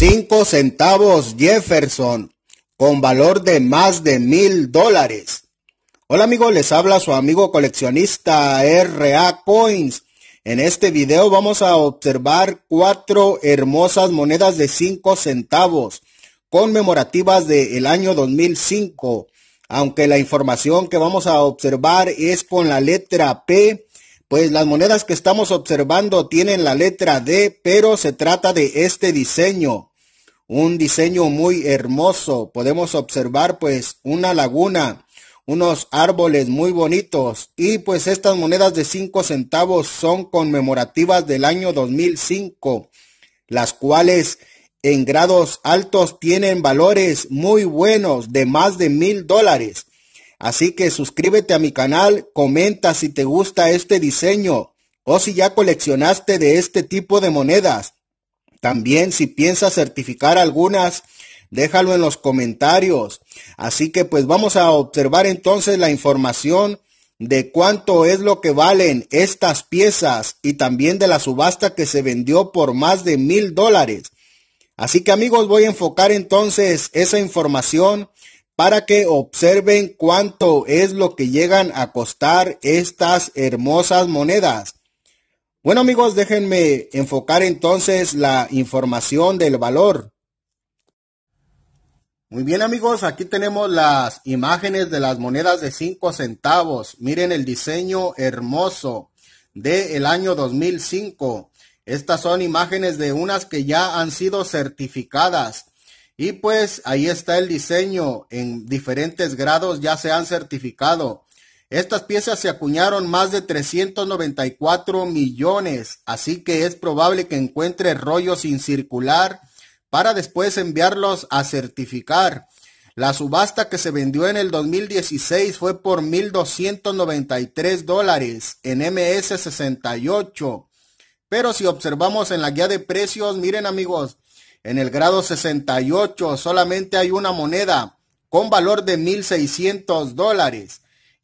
5 centavos Jefferson con valor de más de mil dólares. Hola amigos, les habla su amigo coleccionista RA Coins. En este video vamos a observar cuatro hermosas monedas de 5 centavos conmemorativas del año 2005. Aunque la información que vamos a observar es con la letra P, pues las monedas que estamos observando tienen la letra D, pero se trata de este diseño un diseño muy hermoso. Podemos observar pues una laguna, unos árboles muy bonitos y pues estas monedas de 5 centavos son conmemorativas del año 2005, las cuales en grados altos tienen valores muy buenos de más de mil dólares. Así que suscríbete a mi canal, comenta si te gusta este diseño o si ya coleccionaste de este tipo de monedas. También si piensas certificar algunas, déjalo en los comentarios. Así que pues vamos a observar entonces la información de cuánto es lo que valen estas piezas y también de la subasta que se vendió por más de mil dólares. Así que amigos, voy a enfocar entonces esa información para que observen cuánto es lo que llegan a costar estas hermosas monedas. Bueno amigos, déjenme enfocar entonces la información del valor. Muy bien amigos, aquí tenemos las imágenes de las monedas de 5 centavos. Miren el diseño hermoso del año 2005. Estas son imágenes de unas que ya han sido certificadas. Y pues ahí está el diseño en diferentes grados ya se han certificado. Estas piezas se acuñaron más de 394 millones, así que es probable que encuentre rollos sin circular para después enviarlos a certificar. La subasta que se vendió en el 2016 fue por 1.293 dólares en MS68. Pero si observamos en la guía de precios, miren amigos, en el grado 68 solamente hay una moneda con valor de 1.600 dólares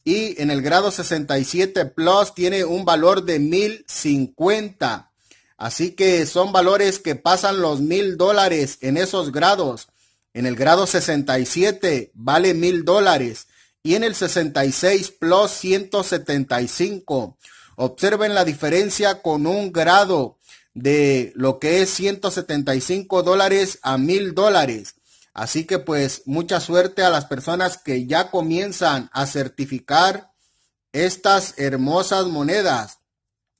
y en el grado 67 Plus tiene un valor de 1050. Así que son valores que pasan los mil dólares en esos grados. En el grado 67 vale mil dólares y en el 66 plus 175. Observen la diferencia con un grado de lo que es 175 dólares a mil dólares. Así que pues mucha suerte a las personas que ya comienzan a certificar estas hermosas monedas.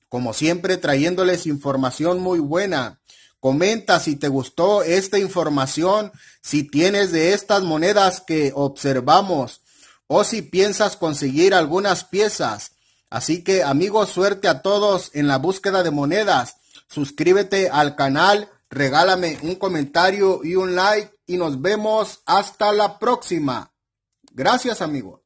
Como siempre trayéndoles información muy buena. Comenta si te gustó esta información, si tienes de estas monedas que observamos o si piensas conseguir algunas piezas. Así que amigos, suerte a todos en la búsqueda de monedas. Suscríbete al canal, regálame un comentario y un like y nos vemos hasta la próxima. Gracias, amigos.